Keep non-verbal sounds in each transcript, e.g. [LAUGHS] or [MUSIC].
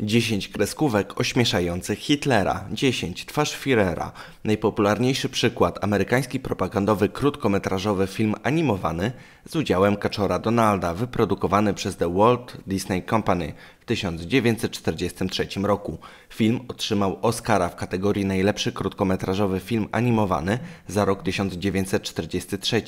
10 kreskówek ośmieszających Hitlera. 10. Twarz Führera. Najpopularniejszy przykład. Amerykański propagandowy krótkometrażowy film animowany z udziałem kaczora Donalda, wyprodukowany przez The Walt Disney Company 1943 roku. Film otrzymał Oscara w kategorii najlepszy krótkometrażowy film animowany za rok 1943.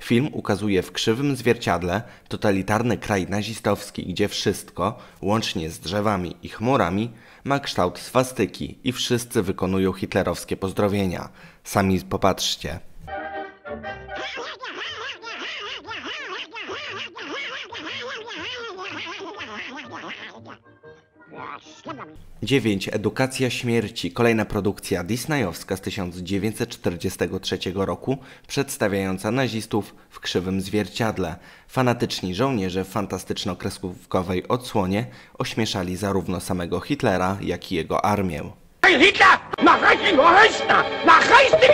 Film ukazuje w krzywym zwierciadle totalitarny kraj nazistowski, gdzie wszystko, łącznie z drzewami i chmurami, ma kształt swastyki i wszyscy wykonują hitlerowskie pozdrowienia. Sami popatrzcie. [LAUGHS] 9. Edukacja śmierci. Kolejna produkcja disneyowska z 1943 roku, przedstawiająca nazistów w krzywym zwierciadle. Fanatyczni żołnierze w fantastyczno-kreskówkowej odsłonie ośmieszali zarówno samego Hitlera, jak i jego armię. Hitler! Na hejsty, na hejsty! Na hejsty,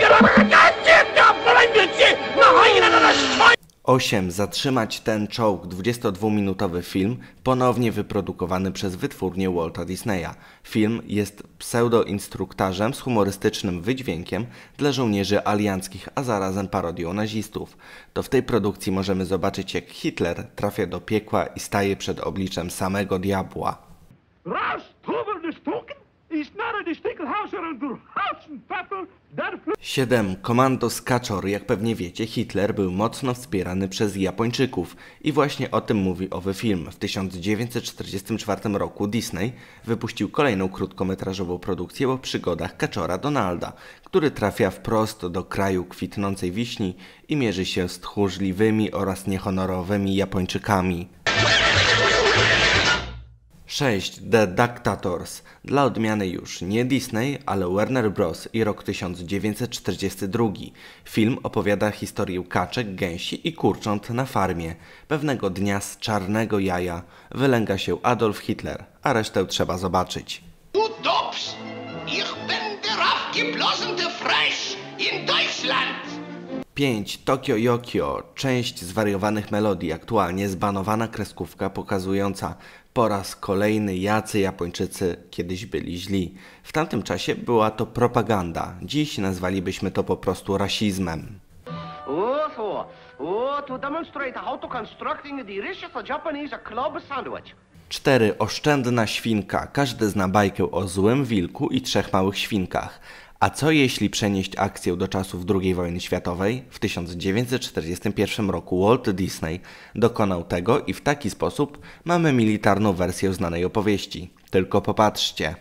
na Na hejsty, na 8. Zatrzymać ten czołg 22-minutowy film, ponownie wyprodukowany przez wytwórnię Walta Disneya. Film jest pseudoinstruktażem z humorystycznym wydźwiękiem dla żołnierzy alianckich, a zarazem parodią nazistów. To w tej produkcji możemy zobaczyć, jak Hitler trafia do piekła i staje przed obliczem samego diabła. Raz, 7. Komando Kaczor. Jak pewnie wiecie, Hitler był mocno wspierany przez Japończyków i właśnie o tym mówi owy film. W 1944 roku Disney wypuścił kolejną krótkometrażową produkcję o przygodach Kaczora Donalda, który trafia wprost do kraju kwitnącej wiśni i mierzy się z tchórzliwymi oraz niehonorowymi Japończykami. 6. The Dictators. Dla odmiany już nie Disney, ale Warner Bros. i rok 1942. Film opowiada historię kaczek, gęsi i kurcząt na farmie. Pewnego dnia z czarnego jaja wylęga się Adolf Hitler, a resztę trzeba zobaczyć. Ich bin der aufgeblasene Frosch in Deutschland. 5. Tokio Yokio, część zwariowanych melodii, aktualnie zbanowana kreskówka pokazująca po raz kolejny jacy Japończycy kiedyś byli źli. W tamtym czasie była to propaganda, dziś nazwalibyśmy to po prostu rasizmem. Cztery 4. Oszczędna świnka. Każdy zna bajkę o złym wilku i trzech małych świnkach. A co jeśli przenieść akcję do czasów II wojny światowej? W 1941 roku Walt Disney dokonał tego i w taki sposób mamy militarną wersję znanej opowieści. Tylko popatrzcie.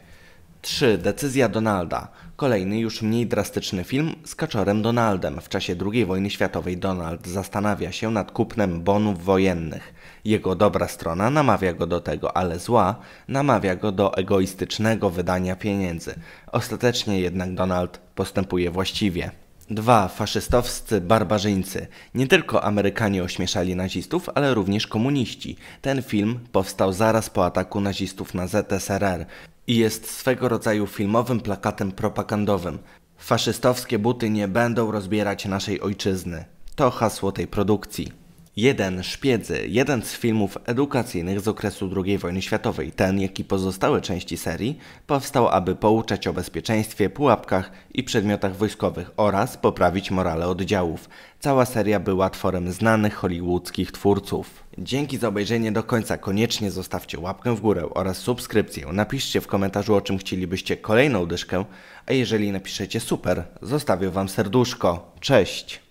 3. Decyzja Donalda. Kolejny, już mniej drastyczny film z Kaczorem Donaldem. W czasie II wojny światowej Donald zastanawia się nad kupnem bonów wojennych. Jego dobra strona namawia go do tego, ale zła namawia go do egoistycznego wydania pieniędzy. Ostatecznie jednak Donald postępuje właściwie. 2. Faszystowscy barbarzyńcy. Nie tylko Amerykanie ośmieszali nazistów, ale również komuniści. Ten film powstał zaraz po ataku nazistów na ZSRR i jest swego rodzaju filmowym plakatem propagandowym. Faszystowskie buty nie będą rozbierać naszej ojczyzny. To hasło tej produkcji. Jeden Szpiedzy. Jeden z filmów edukacyjnych z okresu II wojny światowej. Ten, jak i pozostałe części serii, powstał, aby pouczać o bezpieczeństwie, pułapkach i przedmiotach wojskowych oraz poprawić morale oddziałów. Cała seria była tworem znanych hollywoodzkich twórców. Dzięki za obejrzenie do końca. Koniecznie zostawcie łapkę w górę oraz subskrypcję. Napiszcie w komentarzu o czym chcielibyście kolejną dyszkę, a jeżeli napiszecie super, zostawię Wam serduszko. Cześć!